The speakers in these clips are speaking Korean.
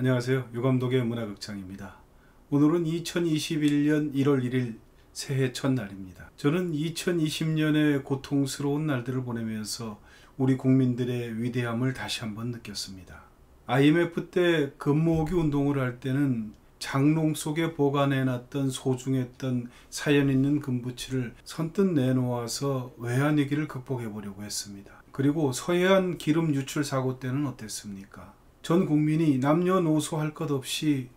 안녕하세요. 유감독의 문화극장입니다. 오늘은 2021년 1월 1일 새해 첫날입니다. 저는 2020년의 고통스러운 날들을 보내면서 우리 국민들의 위대함을 다시 한번 느꼈습니다. IMF 때 금모으기 운동을 할 때는 장롱 속에 보관해놨던 소중했던 사연 있는 금부치를 선뜻 내놓아서 외환위기를 극복해보려고 했습니다. 그리고 서해안 기름 유출 사고 때는 어땠습니까? 전 국민이 남녀노소 할 것 없이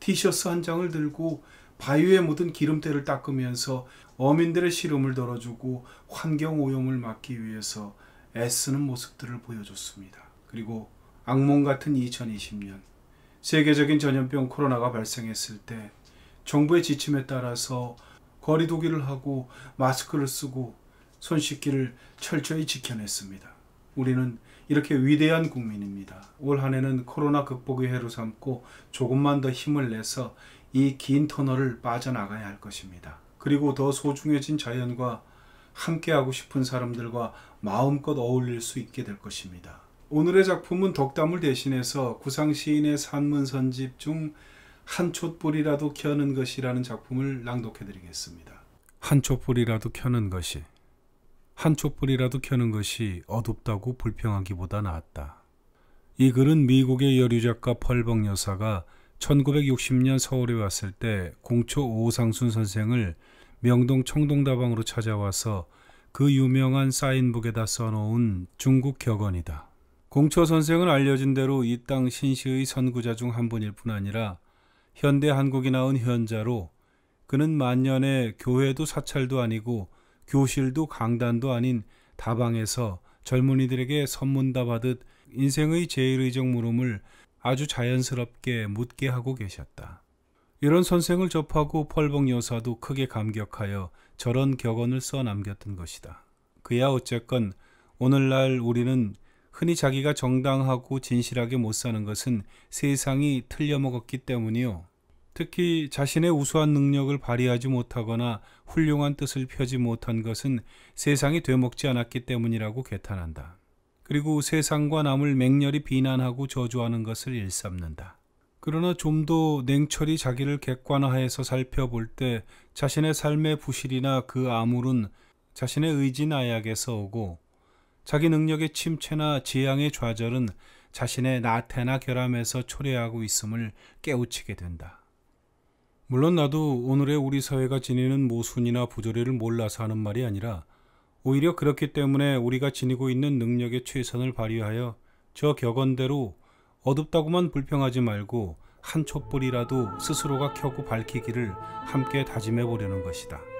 티셔츠 한 장을 들고 바위에 묻은 기름때를 닦으면서 어민들의 시름을 덜어주고 환경 오염을 막기 위해서 애쓰는 모습들을 보여줬습니다. 그리고 악몽 같은 2020년 세계적인 전염병 코로나가 발생했을 때 정부의 지침에 따라서 거리두기를 하고 마스크를 쓰고 손 씻기를 철저히 지켜냈습니다. 우리는 이렇게 위대한 국민입니다. 올 한해는 코로나 극복의 해로 삼고 조금만 더 힘을 내서 이 긴 터널을 빠져나가야 할 것입니다. 그리고 더 소중해진 자연과 함께하고 싶은 사람들과 마음껏 어울릴 수 있게 될 것입니다. 오늘의 작품은 덕담을 대신해서 구상 시인의 산문 선집 중 한 촛불이라도 켜는 것이라는 작품을 낭독해 드리겠습니다. 한 촛불이라도 켜는 것이 한 촛불이라도 켜는 것이 어둡다고 불평하기보다 나았다. 이 글은 미국의 여류작가 펄벅 여사가 1960년 서울에 왔을 때 공초 오상순 선생을 명동 청동다방으로 찾아와서 그 유명한 사인북에다 써놓은 중국 격언이다. 공초 선생은 알려진 대로 이 땅 신시의 선구자 중 한 분일 뿐 아니라 현대 한국이 낳은 현자로 그는 만년에 교회도 사찰도 아니고 교실도 강단도 아닌 다방에서 젊은이들에게 선문답하듯 인생의 제일의적 물음을 아주 자연스럽게 묻게 하고 계셨다. 이런 선생을 접하고 펄봉 여사도 크게 감격하여 저런 격언을 써 남겼던 것이다. 그야 어쨌건 오늘날 우리는 흔히 자기가 정당하고 진실하게 못 사는 것은 세상이 틀려먹었기 때문이요. 특히 자신의 우수한 능력을 발휘하지 못하거나 훌륭한 뜻을 펴지 못한 것은 세상이 되먹지 않았기 때문이라고 개탄한다. 그리고 세상과 남을 맹렬히 비난하고 저주하는 것을 일삼는다. 그러나 좀 더 냉철히 자기를 객관화해서 살펴볼 때 자신의 삶의 부실이나 그 암울은 자신의 의지 나약에서 오고 자기 능력의 침체나 지향의 좌절은 자신의 나태나 결함에서 초래하고 있음을 깨우치게 된다. 물론 나도 오늘의 우리 사회가 지니는 모순이나 부조리를 몰라서 하는 말이 아니라 오히려 그렇기 때문에 우리가 지니고 있는 능력의 최선을 발휘하여 저 격언대로 어둡다고만 불평하지 말고 한 촛불이라도 스스로가 켜고 밝히기를 함께 다짐해 보려는 것이다.